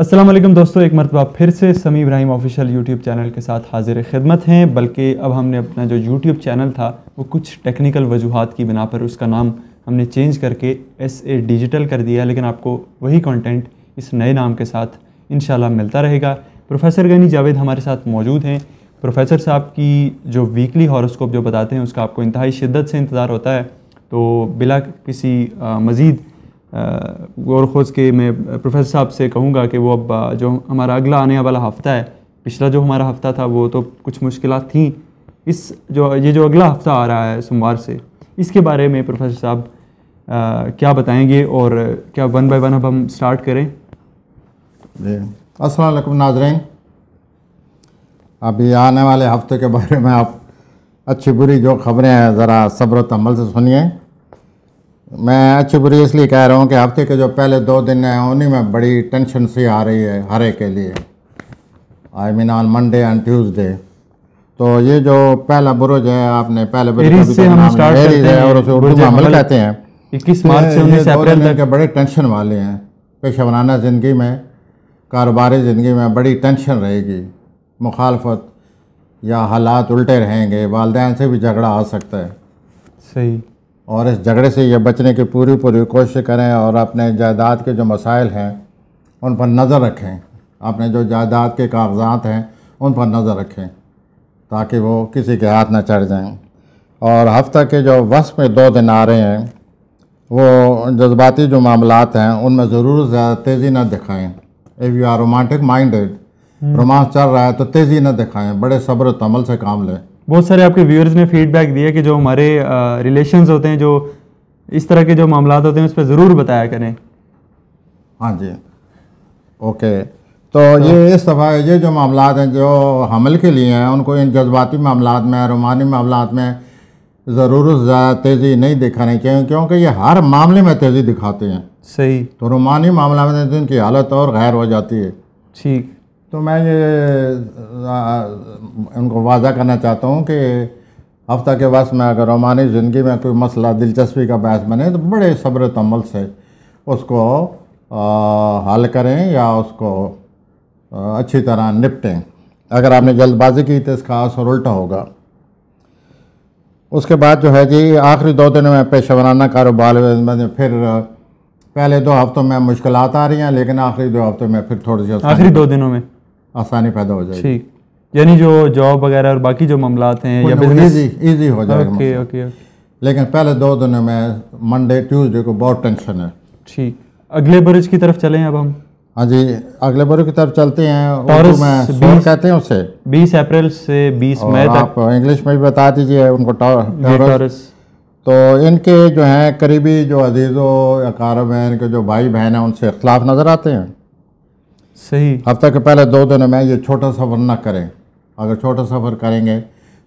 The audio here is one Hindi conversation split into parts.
असलम दोस्तों एक मरतबा फिर से समी इब्राहिम ऑफिशियल यूट्यूब चैनल के साथ हाजिर खिदमत हैं बल्कि अब हमने अपना जो यूट्यूब चैनल था वो कुछ टेक्निकल वजूहत की बिना पर उसका नाम हमने चेंज करके एस ए डिजिटल कर दिया लेकिन आपको वही कंटेंट इस नए नाम के साथ इन मिलता रहेगा प्रोफेसर गनी जावेद हमारे साथ मौजूद हैं प्रोफेसर साहब की जो वीकली हॉरोस्कोप जो बताते हैं उसका आपको इंतहाई शिद्दत से इंतज़ार होता है तो बिला किसी मज़ीद गौर खोज के मैं प्रोफेसर साहब से कहूँगा कि वो अब जो हमारा अगला आने वाला हफ़्ता है पिछला जो हमारा हफ़्ता था वो तो कुछ मुश्किल थी इस जो ये जो अगला हफ़्ता आ रहा है सोमवार से इसके बारे में प्रोफेसर साहब क्या बताएंगे और क्या वन बाय वन अब हम स्टार्ट करें असल नाजरीन अभी आने वाले हफ्ते के बारे में आप अच्छी बुरी जो खबरें हैं ज़रा सब्र तमल से सुनिए मैं चुपरी इसलिए कह रहा हूँ कि हफ्ते के जो पहले दो दिन हैं उन्हीं में बड़ी टेंशन सी आ रही है हर एक के लिए I mean on Monday and Tuesday तो ये जो पहला बुरुज है आपने पहले तो कहते हैं इक्कीस मार्च से उन्नीस अप्रैल तक के बड़े टेंशन वाले हैं पेशा ज़िंदगी में कारोबारी ज़िंदगी में बड़ी टेंशन रहेगी मुखालफत या हालात उल्टे रहेंगे वालदेन से भी झगड़ा आ सकता है सही और इस झगड़े से ये बचने की पूरी पूरी कोशिश करें और अपने जायदाद के जो मसाइल हैं उन पर नज़र रखें अपने जो जायदाद के कागजात हैं उन पर नज़र रखें ताकि वो किसी के हाथ ना चढ़ जाएं और हफ्ता के जो वस में दो दिन आ रहे हैं वो जज्बाती जो मामलात हैं उनमें ज़रूर ज़्यादा तेज़ी ना दिखाएं if you are romantic minded romance चल रहा है तो तेज़ी ना दिखाएं बड़े सब्र तमल से काम लें बहुत सारे आपके व्यूअर्स ने फीडबैक दिया कि जो हमारे रिलेशन होते हैं जो इस तरह के जो मामला होते हैं उस पर ज़रूर बताया करें हाँ जी ओके तो ये तो- इस दफ़ा ये जो मामला हैं जो हमल के लिए हैं उनको इन जज्बाती मामला में रोमानी मामला में ज़रूर तेज़ी नहीं दिखानी चाहिए क्योंकि ये हर मामले में तेज़ी दिखाते हैं सही तो रोमानी मामला में जिनकी हालत और गैर हो जाती है ठीक तो मैं ये उनको वादा करना चाहता हूँ कि हफ्ता के बाद में अगर रोमानी ज़िंदगी में कोई मसला दिलचस्पी का बहस बने तो बड़े सब्र तमल से उसको हल करें या उसको आ, अच्छी तरह निपटें अगर आपने जल्दबाजी की तो इसका असर उल्टा होगा उसके बाद जो है जी आखिरी दो दिनों में पेशावराना कारोबार फिर पहले दो हफ्तों में मुश्किल आ रही हैं लेकिन आखिरी दो हफ्तों में फिर थोड़ी सी आखिरी दो दिनों में आसानी पैदा हो जाएगी ठीक यानी जो जॉब वगैरह और बाकी जो मामला हैं या बिजनेस इजी हो जाएगा ओके ओके लेकिन पहले दो दिनों में मंडे ट्यूसडे को बहुत टेंशन है ठीक अगले बरज की तरफ चलें अब हम हाँ जी अगले बरज की तरफ चलते हैं और में कहते हैं उसे बीस अप्रैल से बीस मई तक आप इंग्लिश में भी बता दीजिए उनको टॉरस तो इनके जो हैं करीबी जो अजीज़ों अकारब हैं इनके जो भाई बहन हैं उनसे अख्तलाफ नज़र आते हैं सही हफ्ता के पहले दो दिनों में ये छोटा सफ़र ना करें अगर छोटा सफ़र करेंगे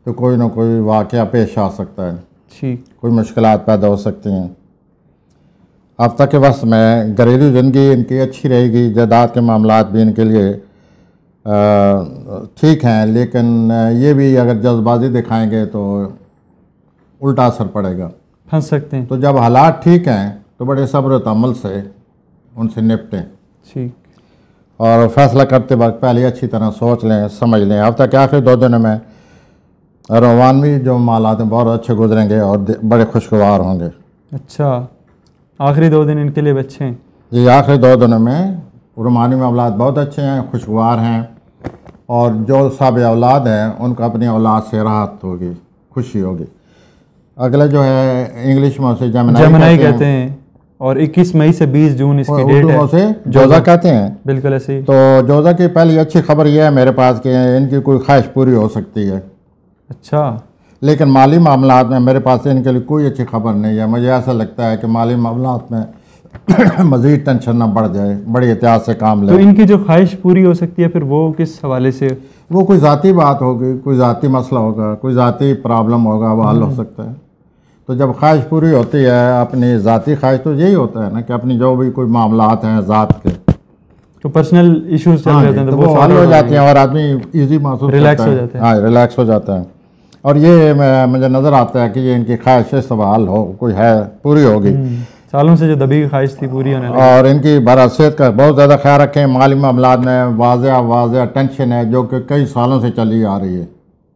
तो कोई ना कोई वाक़ पेश आ सकता है ठीक कोई मुश्किल पैदा हो सकती हैं हफ्ता के वक्त में घरेलू ज़िंदगी इनकी अच्छी रहेगी जदाद के मामला भी इनके लिए ठीक हैं लेकिन ये भी अगर जज्बाजी दिखाएंगे तो उल्टा असर पड़ेगा फंस सकते हैं तो जब हालात ठीक हैं तो बड़े सब्र तमल से उनसे निपटें ठीक और फैसला करते वक्त पहले अच्छी तरह सोच लें समझ लें हफ्ता के आखिरी दो दिनों में रवानवी जो मालात हैं बहुत अच्छे गुजरेंगे और बड़े खुशगवार होंगे अच्छा आखिरी दो दिन इनके लिए अच्छे हैं जी आखिरी दो दिनों में रुमानी अवलाद बहुत अच्छे हैं खुशगवार हैं और जो साब औलाद हैं उनका अपनी औलाद से राहत होगी खुशी होगी अगला जो है इंग्लिश में उसे जमनाई कहते हैं और 21 मई से 20 जून इसकी डेट है से जोजा कहते हैं बिल्कुल ऐसे ही तो जोजा की पहली अच्छी खबर यह है मेरे पास कि इनकी कोई ख्वाहिश पूरी हो सकती है अच्छा लेकिन माली मामला में मेरे पास इनके लिए कोई अच्छी खबर नहीं है मुझे ऐसा लगता है कि माली मामला में मजीद टेंशन ना बढ़ जाए बड़ी एहतियात से काम तो ले तो इनकी जो ख्वाहिश पूरी हो सकती है फिर वो किस हवाले से वो कोई ज़ाती बात होगी कोई ज़ाती मसला होगा कोई ज़ाती प्रॉब्लम होगा वो हल हो हम्म। सकता है तो जब ख्वाहिश पूरी होती है अपनी ज़ाती ख्वाहिश तो यही होता है ना कि अपनी जो भी कोई मामला हैं ज़ात के तो पर्सनल इश्यूज हाँ हैं तो वो हल हो जाते हैं और आदमी इजी महसूस रिलैक्स हो जाता है हाँ रिलैक्स हो जाता है और ये मुझे नज़र आता है कि ये इनकी ख्वाहिश सवाल हो कोई है पूरी होगी हम्म, सालों से जो दबी ख्वाहिश थी पूरी होने और इनकी बरासीत का बहुत ज़्यादा ख्याल रखें माली मामला में वाजिया वाजिया टेंशन है जो कि कई सालों से चली आ रही है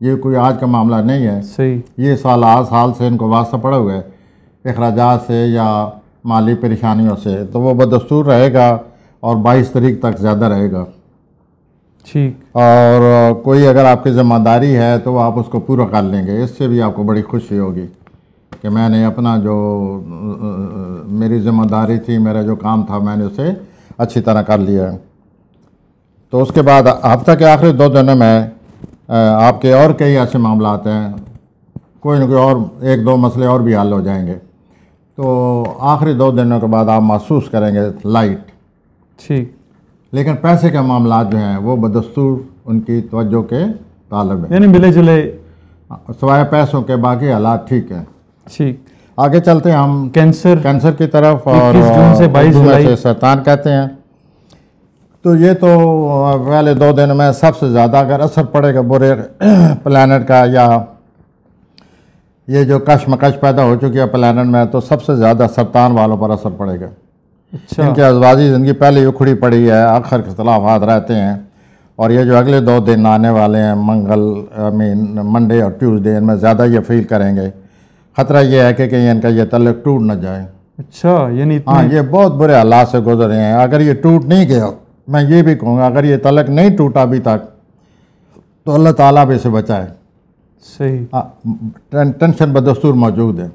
ये कोई आज का मामला नहीं है सही ये साल आज साल से इनको वास्ता पड़ा हुआ है अखराज से या माली परेशानियों से तो वो बदस्तूर रहेगा और 22 तारीख तक ज़्यादा रहेगा ठीक और कोई अगर आपकी ज़िम्मेदारी है तो आप उसको पूरा कर लेंगे इससे भी आपको बड़ी खुशी होगी कि मैंने अपना जो मेरी ज़िम्मेदारी थी मेरा जो काम था मैंने उसे अच्छी तरह कर लिया तो उसके बाद हफ्ता के आखिरी दो दिनों में आपके और कई ऐसे आते हैं कोई ना कोई और एक दो मसले और भी हल हो जाएंगे तो आखिरी दो दिनों के बाद आप महसूस करेंगे लाइट ठीक लेकिन पैसे के मामला जो हैं वो बदस्तूर उनकी तवज्जो के तालब है यानी मिले जुले सवाए पैसों के बाकी हालात ठीक हैं ठीक आगे चलते हैं हम कैंसर कैंसर की तरफ और जून से बाईस जुलाई कहते हैं तो ये तो पहले दो दिन में सबसे ज़्यादा अगर असर पड़ेगा बुरे प्लानट का या ये जो कशमकश पैदा हो चुकी है प्लानट में तो सबसे ज़्यादा सरतान वालों पर असर पड़ेगा अच्छा इनकी अजवाजी ज़िंदगी पहले ही उखड़ी पड़ी है अक्सर अख्तलाफात रहते हैं और ये जो अगले दो दिन आने वाले हैं मंगल आई मीन मंडे और ट्यूसडे इनमें ज़्यादा ये फील करेंगे ख़तरा ये है कि कहीं इनका ये तलक टूट ना जाए अच्छा यानी हाँ ये बहुत बुरे हालात से गुजर रहे हैं अगर ये टूट नहीं गया मैं ये भी कहूँगा अगर ये तलक नहीं टूटा अभी तक तो अल्लाह ताला भी इसे बचाए सही हाँ, टें, टेंशन बदस्तूर मौजूद है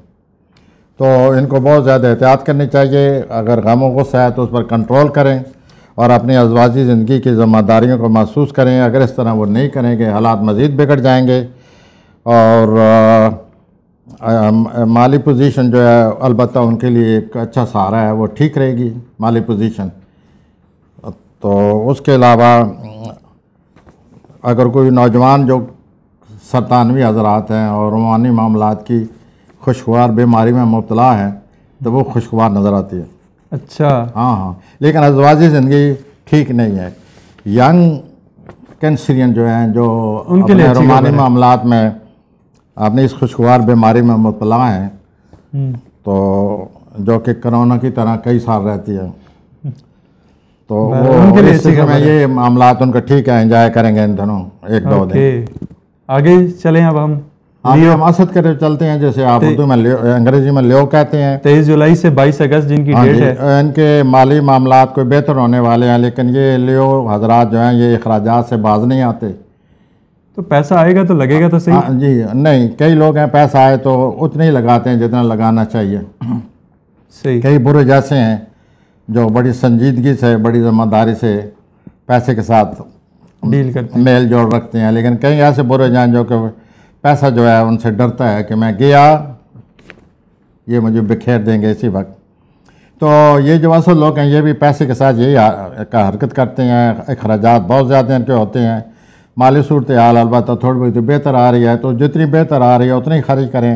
तो इनको बहुत ज़्यादा एहतियात करनी चाहिए अगर गम गुस्सा है तो उस पर कंट्रोल करें और अपनी अजवाजी ज़िंदगी की ज़िम्मेदारियों को महसूस करें अगर इस तरह वो नहीं करेंगे हालात मज़ीद बिगड़ जाएंगे और माली पोजीशन जो है अलबत्ता उनके लिए एक अच्छा सहारा है वो ठीक रहेगी माली पोजीशन तो उसके अलावा अगर कोई नौजवान जो सरतानवी हजरात हैं और रोमानी मामला की खुशगवार बीमारी में मुबला है तो वो खुशगवार नज़र आती है अच्छा हाँ हाँ लेकिन अजवाजी ज़िंदगी ठीक नहीं है यंग कैंसरियन जो हैं जो उनके लिए रोमानी मामला में आपने इस खुशगवार बीमारी में मुबला हैं हम्म। तो जो कि करोना की तरह कई साल रहती है तो वो उनके लिए ये मामला उनका ठीक है एंजॉय करेंगे इन दोनों एक दो दिन आगे चले अब हम हाँ हम असद कर चलते हैं जैसे आप उर्दू में अंग्रेजी में लियो कहते हैं तेईस जुलाई से बाईस अगस्त जिनकी हाँ डेट है इनके माली मामला कोई बेहतर होने वाले हैं लेकिन ये लियो हजरात जो हैं ये अखराज से बाज नहीं आते तो पैसा आएगा तो लगेगा तो सही आ, हाँ जी नहीं कई लोग हैं पैसा आए तो उतने ही लगाते हैं जितना लगाना चाहिए सही कई बुरे जैसे हैं जो बड़ी संजीदगी से बड़ी ज़िम्मेदारी से पैसे के साथ डील करते हैं मेल जोड़ रखते हैं लेकिन कई ऐसे बुरे जान जो कि पैसा जो है उनसे डरता है कि मैं गया ये मुझे बिखेर देंगे इसी वक्त तो ये जो असल लोग हैं ये भी पैसे के साथ यही का हरकत करते हैं अखराज बहुत ज़्यादा इनके होते हैं माली सूरत हाल अलबत् थोड़ी बहुत बेहतर आ रही है तो जितनी बेहतर आ रही है उतनी खर्च करें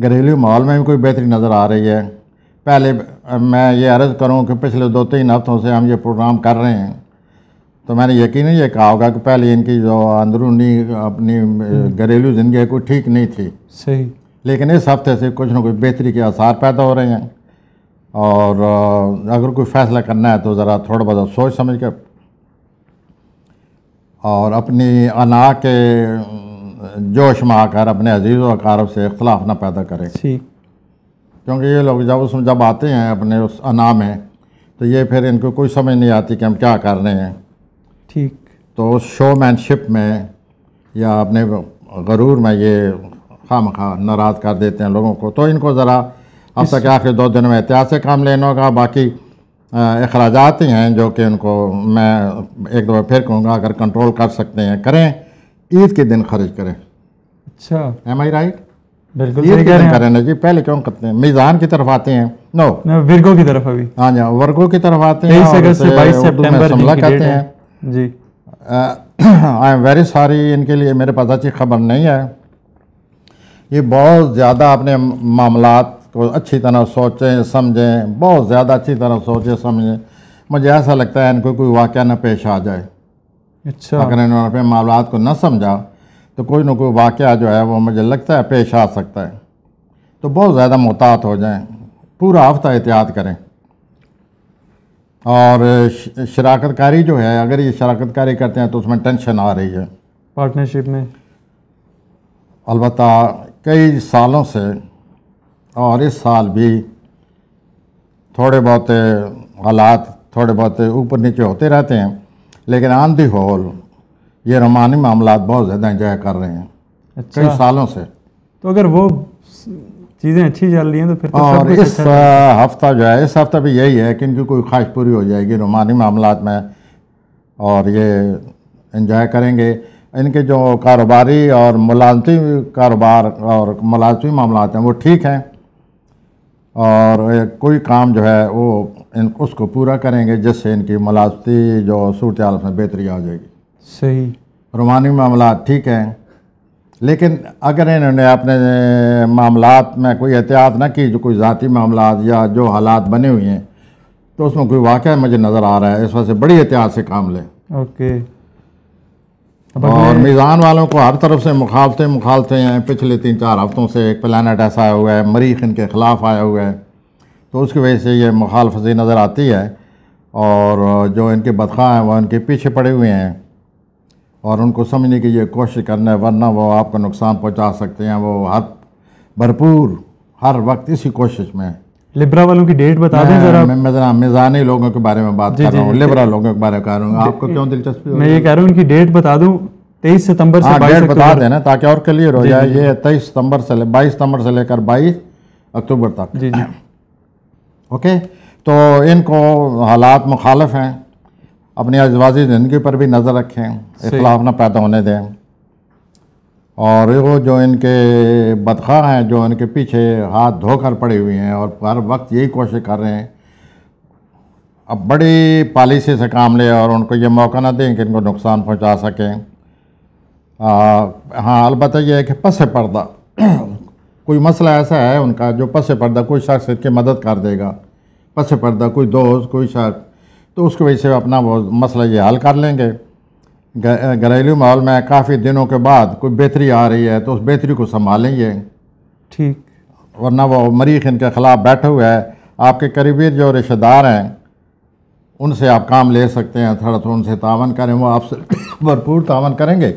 घरेलू माहौल में भी कोई बेहतरी नज़र आ रही है पहले मैं ये अर्ज़ करूं कि पिछले दो तीन हफ्तों से हम ये प्रोग्राम कर रहे हैं तो मैंने यकीन ये कहा होगा कि पहले इनकी जो अंदरूनी अपनी हम्म। घरेलू ज़िंदगी है कोई ठीक नहीं थी सही लेकिन इस हफ्ते से कुछ ना कुछ बेहतरी के आसार पैदा हो रहे हैं और अगर कोई फ़ैसला करना है तो ज़रा थोड़ा बहुत सोच समझ कर और अपनी अना के जोश में आकर अपने अजीज़ व अकारब से इख्लाफ ना पैदा करें ठीक क्योंकि ये लोग जब उसमें जब आते हैं अपने उस अना में तो ये फिर इनको कोई समझ नहीं आती कि हम क्या कर रहे हैं ठीक तो उस शोमैनशिप में या अपने गरूर में ये खाम खा नाराज़ कर देते हैं लोगों को तो इनको ज़रा अब तक आखिर दो दिनों में एहतियात से काम लेना होगा बाकी अखराज ही हैं जो कि उनको मैं एक दो फिर कहूँगा अगर कंट्रोल कर सकते हैं करें ईद के दिन खर्च करें अच्छा एम आई राइट बिल्कुल पहले क्यों करते हैं मिजान की तरफ आते हैं नो वर्गो की तरफ अभी हाँ जी वर्गो की तरफ आते हैं जी आई एम वेरी सॉरी इनके लिए मेरे पास अच्छी खबर नहीं है ये बहुत ज़्यादा अपने मामला को अच्छी तरह सोचें समझें बहुत ज़्यादा अच्छी तरह सोचें समझें मुझे ऐसा लगता है इनको कोई वाक़ ना पेश आ जाए अच्छा अगर इन्होंने अपने मामला को ना समझा तो कोई ना कोई वाक़ जो है वो मुझे लगता है पेश आ सकता है तो बहुत ज़्यादा मोहतात हो जाएँ पूरा हफ्ता एहतियात करें और शराकत कारी जो है अगर ये शराकत कारी करते हैं तो उसमें टेंशन आ रही है पार्टनरशिप में अलबत् कई सालों से और इस साल भी थोड़े बहुत हालात थोड़े बहुत ऊपर नीचे होते रहते हैं लेकिन आन दी होल ये रूमानी मामला बहुत ज़्यादा इंजॉय कर रहे हैं अच्छा। कई सालों से तो अगर वो चीज़ें अच्छी चल रही हैं तो फिर तो और इस अच्छा हफ्ता जो है इस हफ्ता भी यही है कि इनकी कोई ख्वाहिश पूरी हो जाएगी रूमानी मामला में और ये इन्जॉय करेंगे इनके जो कारोबारी और मुलाजमती कारोबार और मुलाजमी मामला हैं वो ठीक हैं और कोई काम जो है वो इन उसको पूरा करेंगे जिससे इनकी मुलाजती जो सूरत में बेहतरी आ जाएगी सही रूमानी मामला ठीक हैं लेकिन अगर इन्होंने अपने मामला में कोई एहतियात ना की जो कोई ज़ाती मामला या जो हालात बने हुए हैं तो उसमें कोई वाक़ मुझे नज़र आ रहा है इस वजह से बड़ी एहतियात से काम लें ओके और मीज़ान वालों को हर तरफ से मुखालते मुखालते हैं पिछले तीन चार हफ्तों से एक प्लानट ऐसा आया हुआ है मरीख इनके ख़िलाफ़ आया हुआ है तो उसकी वजह से ये मुखालफी नज़र आती है और जो इनके बदखा हैं वह इनके पीछे पड़े हुए हैं और उनको समझने की ये कोशिश करना है वरना वो आपको नुकसान पहुंचा सकते हैं वो हर भरपूर हर वक्त इसी कोशिश में लिब्रा वालों की डेट बता दें जरा मैं मैं मिजानी लोगों के बारे में बात जी, कर रहा हूँ लिब्रा लोगों के बारे में कह रहा हूँ आपको क्यों दिलचस्पी मैं ये कह रहा हूँ उनकी डेट बता दूँ तेईस सितंबर से हाँ, डेट बता देना ताकि और क्लियर हो जाए ये तेईस सितंबर से ले बाईस सितंबर से लेकर बाईस अक्टूबर तक जी जी ओके तो इनको हालात मुखालफ हैं अपनी अजवाजी ज़िंदगी पर भी नज़र रखें इखलाफ ना पैदा होने दें और वो जो इनके बदखा हैं जो इनके पीछे हाथ धोकर पड़े हुए हैं और हर वक्त यही कोशिश कर रहे हैं अब बड़ी पॉलिसी से काम लें और उनको ये मौका ना दें कि इनको नुकसान पहुंचा सकें हाँ अलबत् यह है कि पस पर्दा कोई मसला ऐसा है उनका जो पस पर्दा कोई शख्स इनकी मदद कर देगा पस पर्दा कोई दोस्त कोई शख्स तो उसकी वजह से अपना वो मसला ये हल कर लेंगे घरेलू माहौल में काफ़ी दिनों के बाद कोई बेहतरी आ रही है तो उस बेहतरी को संभालेंगे ठीक वरना वो मरीख इनके ख़िलाफ़ बैठे हुए है आपके करीबी जो रिश्तेदार हैं उनसे आप काम ले सकते हैं थोड़ा थोड़ा उनसे तावन करें वो आपसे भरपूर तावन करेंगे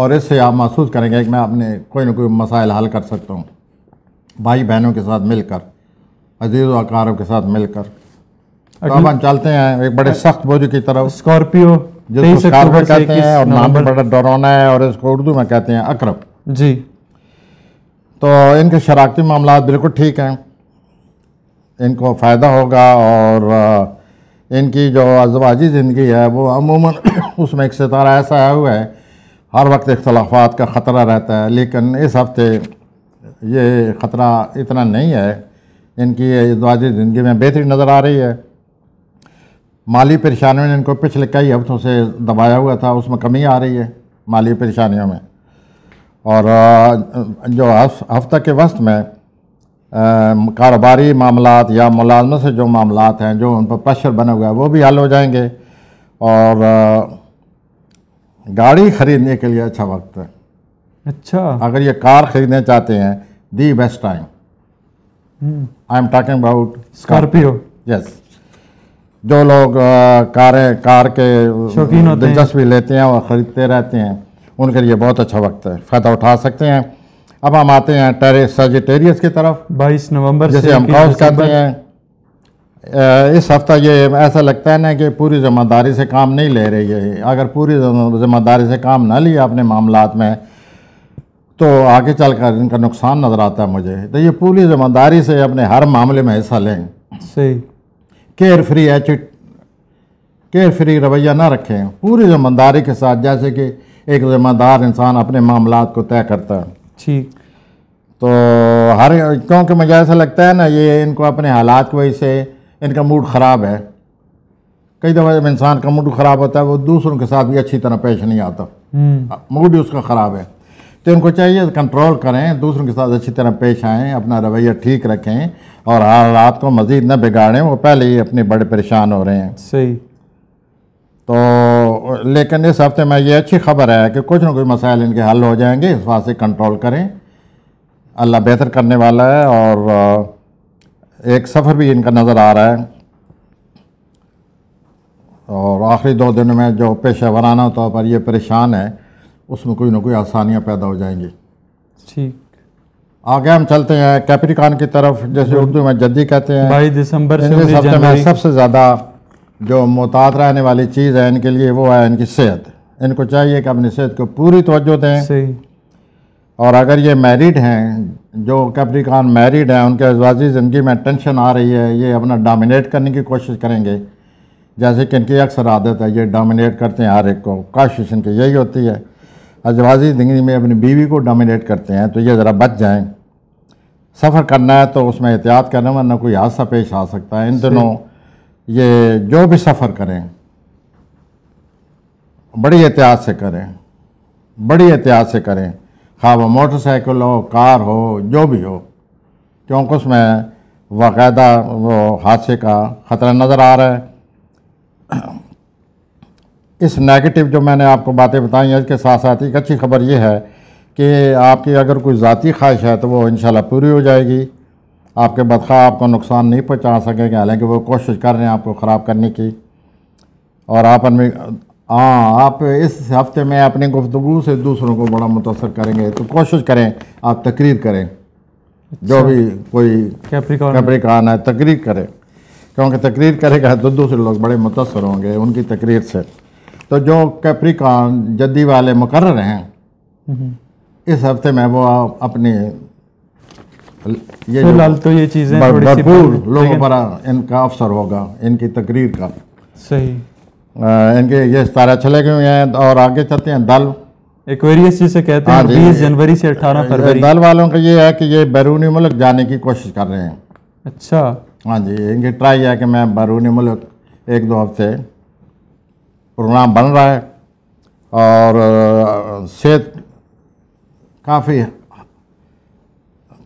और इससे आप महसूस करेंगे कि मैं अपने कोई ना कोई मसाइल हल कर सकता हूँ भाई बहनों के साथ मिलकर अजीज़ अकारों के साथ मिलकर अब हम चलते हैं एक बड़े सख्त बोझ की तरफ स्कॉर्पियो जिसको स्कॉर्पियो कहते हैं और नाम भी बड़ा डरौना है और इसको उर्दू में कहते हैं अकरब जी तो इनके शराकती मामला बिल्कुल ठीक हैं इनको फ़ायदा होगा और इनकी जो अजवाजी ज़िंदगी है वो अमूमन उसमें एक सितारा ऐसा आया हुआ है हर वक्त इख्तलाफात का ख़तरा रहता है लेकिन इस हफ्ते ये ख़तरा इतना नहीं है इनकी अजवाजी ज़िंदगी में बेहतरी नज़र आ रही है माली परेशानियों ने इनको पिछले कई हफ्तों से दबाया हुआ था उसमें कमी आ रही है माली परेशानियों में और जो हफ्ता के वस्त में कारोबारी मामला या मुलाजमत से जो मामला हैं जो उन पर प्रेशर बना हुआ है वो भी हल हो जाएंगे और गाड़ी ख़रीदने के लिए अच्छा वक्त है अच्छा अगर ये कार ख़रीदना चाहते हैं the best time hmm. I am talking about Scorpio yes जो लोग कारें कार के शौकीन दिलचस्पी लेते हैं और ख़रीदते रहते हैं उनके लिए बहुत अच्छा वक्त है फ़ायदा उठा सकते हैं अब हम आते हैं टेरिस सजिटेरियस की तरफ 22 नवंबर जैसे हम काउस कहते हैं इस हफ्ता ये ऐसा लगता है ना कि पूरी ज़िम्मेदारी से काम नहीं ले रही है अगर पूरी ज़िम्मेदारी से काम ना लिया अपने मामला में तो आगे चल कर इनका नुकसान नज़र आता है मुझे तो ये पूरी ज़िम्मेदारी से अपने हर मामले में हिस्सा लें सही केयर फ्री एचिट फ्री रवैया ना रखें पूरी ज़िम्मेदारी के साथ जैसे कि एक ज़िम्मेदार इंसान अपने मामला को तय करता है ठीक तो हर क्योंकि मुझे ऐसा लगता है ना ये इनको अपने हालात की वजह से इनका मूड ख़राब है कई दफ़ा जब इंसान का मूड ख़राब होता है वो दूसरों के साथ भी अच्छी तरह पेश नहीं आता हम्म। मूड ही उसका ख़राब है तो इनको चाहिए कंट्रोल करें दूसरों के साथ अच्छी तरह पेश आएँ अपना रवैया ठीक रखें और हालात को मज़ीद न बिगाड़ें वो पहले ही अपने बड़े परेशान हो रहे हैं सही तो लेकिन इस हफ्ते में ये अच्छी खबर है कि कुछ ना कुछ मसाइल इनके हल हो जाएंगे इस बात से कंट्रोल करें अल्लाह बेहतर करने वाला है और एक सफ़र भी इनका नज़र आ रहा है और आखिरी दो दिनों में जो पेशा वराना तौर पर ये परेशान है उसमें कोई ना कोई आसानियाँ पैदा हो जाएंगी ठीक आगे हम चलते हैं कैप्रिकॉन की तरफ जैसे उर्दू में जद्दी कहते हैं बाईस दिसंबर से इस में सबसे ज़्यादा जो मोहतात रहने वाली चीज़ है इनके लिए वो है इनकी सेहत इनको चाहिए कि अपनी सेहत को पूरी तोज्जो दें और अगर ये मैरिड हैं जो कैप्रिकॉन मैरिड हैं उनके अजवाजी ज़िंदगी में टेंशन आ रही है ये अपना डामिनेट करने की कोशिश करेंगे जैसे कि इनकी अक्सर आदत है ये डामिनेट करते हैं हर एक को कोशिश इनकी यही होती है अजवाजी ज़िंदगी में अपनी बीवी को डोमिनेट करते हैं तो ये ज़रा बच जाएँ सफ़र करना है तो उसमें एहतियात करना वरना कोई हादसा पेश आ सकता है इन दिनों ये जो भी सफ़र करें बड़ी एहतियात से करें बड़ी एहतियात से करें खा वो मोटरसाइकिल हो कार हो जो भी हो क्योंकि उसमें बाकायदा वो हादसे का ख़तरा नज़र आ रहा है इस नेगेटिव जो मैंने आपको बातें बताई हैं इसके साथ साथ एक अच्छी खबर यह है कि आपकी अगर कोई ज़ाती ख्वाहिश है तो वो इन पूरी हो जाएगी आपके बदखा आपको नुकसान नहीं पहुँचा सकेंगे हालांकि वो कोशिश कर रहे हैं आपको ख़राब करने की और आप अनवी हाँ आप इस हफ़्ते में अपनी गुफ्तु से दूसरों को बड़ा मुतासर करेंगे तो कोशिश करें आप तकरीर करें अच्छा। जो भी कोई कैप्रिकान है तकरीर करें क्योंकि तकरीर करेगा तो दूसरे लोग बड़े मुतासर होंगे उनकी तकरीर से तो जो कैप्रिकान जद्दी वाले मुकर हैं हम्म। इस हफ्ते में वो अपनी ये फिलहाल तो ये चीज़ें भरपूर लोगों पर इनका अवसर होगा इनकी तकरीर का सही आ, इनके ये सारे चले गए हैं और आगे चलते हैं दल एक्वेरियस जिसे कहते हाँ हैं बीस जनवरी से अठारह फरवरी दल वालों का ये है कि ये बैरूनी मुल्क जाने की कोशिश कर रहे हैं अच्छा हाँ जी इनकी ट्राई है कि मैं बैरूनी मुल्क एक दो हफ्ते प्रोग्राम बन रहा है और सेहत काफ़ी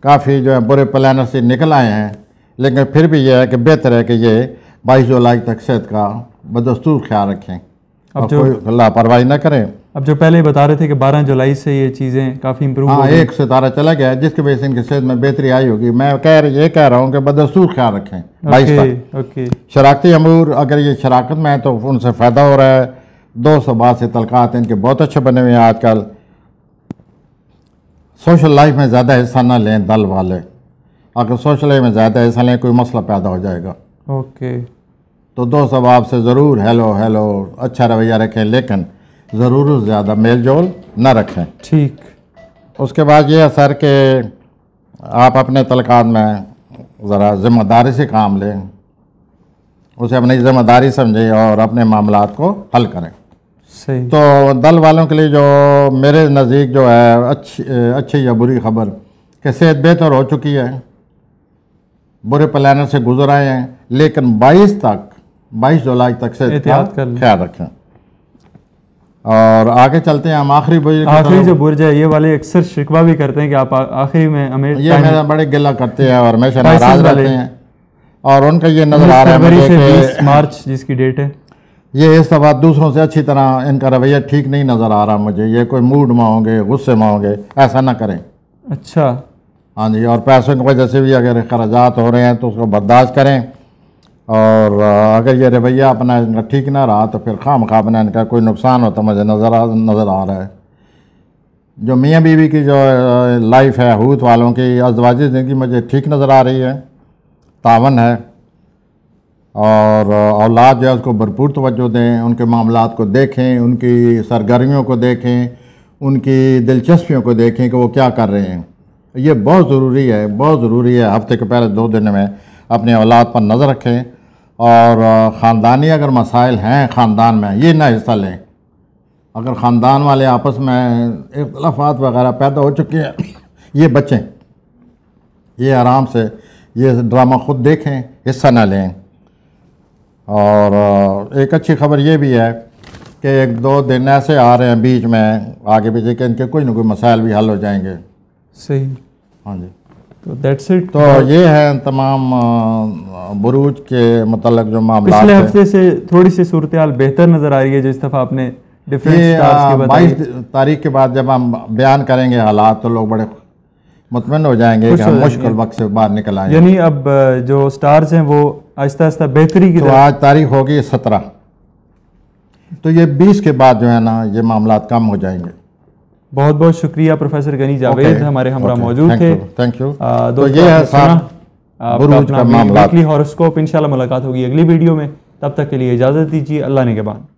काफ़ी जो है बुरे प्लानर से निकल आए हैं लेकिन फिर भी यह है कि बेहतर है कि ये बाईस जुलाई तक सेहत का बदस्तूर ख्याल रखें अब जो लापरवाही ना करें अब जो पहले बता रहे थे कि 12 जुलाई से ये चीज़ें काफ़ी इंप्रूव हाँ एक सितारा चला गया है जिसकी वजह से इनकी सेहत में बेहतरी आई होगी मैं कह रही ये कह रहा हूँ कि बदस्तूर ख्याल रखें बाईस ओके शराकती अमूर अगर ये शराकत में है तो उनसे फ़ायदा हो रहा है दो सौ बासी तलकात इनके बहुत अच्छे बने हुए हैं आजकल सोशल लाइफ में ज़्यादा हिस्सा ना लें दल वाले अगर सोशल लाइफ में ज़्यादा हिस्सा लें कोई मसला पैदा हो जाएगा ओके तो दोस्त अब आपसे ज़रूर हेलो हेलो अच्छा रवैया रखें लेकिन ज़रूर ज़्यादा मेल जोल ना रखें ठीक उसके बाद यह सर कि आप अपने तलकात में ज़रा ज़िम्मेदारी से काम लें उसे अपनी ज़िम्मेदारी समझें और अपने मामला को हल करें सही तो दल वालों के लिए जो मेरे नज़दीक जो है अच्छी अच्छी या बुरी खबर कि सेहत बेहतर हो चुकी है बुरे प्लानर से गुजर आए हैं लेकिन 22 तक 22 जुलाई तक से ख्याल रखें और आगे चलते हैं हम आखिरी बुर्ज आखिरी जो बुर्ज है ये वाले अक्सर शिकवा भी करते हैं कि आप आखिरी में हमें ये मेरा बड़े गिला करते हैं और हमेशा नाराज रहते हैं और उनका ये नज़र आ रहा है मार्च जिसकी डेट है ये इस दफ़ा दूसरों से अच्छी तरह इनका रवैया ठीक नहीं नज़र आ रहा मुझे ये कोई मूड में होंगे गुस्से में होंगे ऐसा ना करें अच्छा हाँ जी और पैसों की वजह से भी अगर अखराजात हो रहे हैं तो उसको बर्दाश्त करें और अगर ये रवैया अपना इनका ठीक ना रहा तो फिर खाम खा अपना इनका कोई नुकसान होता तो मुझे नज़र आ नज़र आ रहा है जो मियाँ बीवी की जो लाइफ है हूत वालों की अजवाजी ज़िंदगी मुझे ठीक नज़र आ रही है तावन है और औलाद जो है उसको भरपूर तवज्जो दें उनके मामला को देखें उनकी सरगर्मियों को देखें उनकी दिलचस्पियों को देखें कि वो क्या कर रहे हैं ये बहुत ज़रूरी है बहुत ज़रूरी है हफ्ते के पहले दो दिन में अपने औलाद पर नज़र रखें और ख़ानदानी अगर मसाइल हैं ख़ानदान में ये ना हिस्सा लें अगर ख़ानदान वाले आपस में इख्लाफात वगैरह पैदा हो चुके हैं ये बचें ये आराम से ये ड्रामा ख़ुद देखें हिस्सा ना लें और एक अच्छी खबर ये भी है कि एक दो दिन ऐसे आ रहे हैं बीच में आगे पीछे के इनके कोई ना कोई मसाइल भी हल हो जाएंगे सही हाँ जी तो दैट्स इट तो ये है तमाम बुरूज के मतलब जो मामला पिछले हफ्ते से थोड़ी सी सूरत बेहतर नज़र आ रही है जिस दफ़ा आपने बाईस तारीख के बाद जब हम बयान करेंगे हालात तो लोग बड़े मुतमिन हो जाएंगे कि हम मुश्किल वक्त से बाहर निकल आए यानी अब जो स्टार्स हैं वो आहिस्ता आहिस्ता बेहतरी की तो आज तारीख होगी सत्रह तो ये बीस के बाद जो है ना ये मामला कम हो जाएंगे बहुत बहुत शुक्रिया प्रोफेसर गनी जावेद हमारे हमरा मौजूद थे थैंक यू तो ये है साहब हॉरोस्कोप इंशाल्लाह मुलाकात होगी अगली वीडियो में तब तक के लिए इजाज़त दीजिए अल्लाह ने के बाद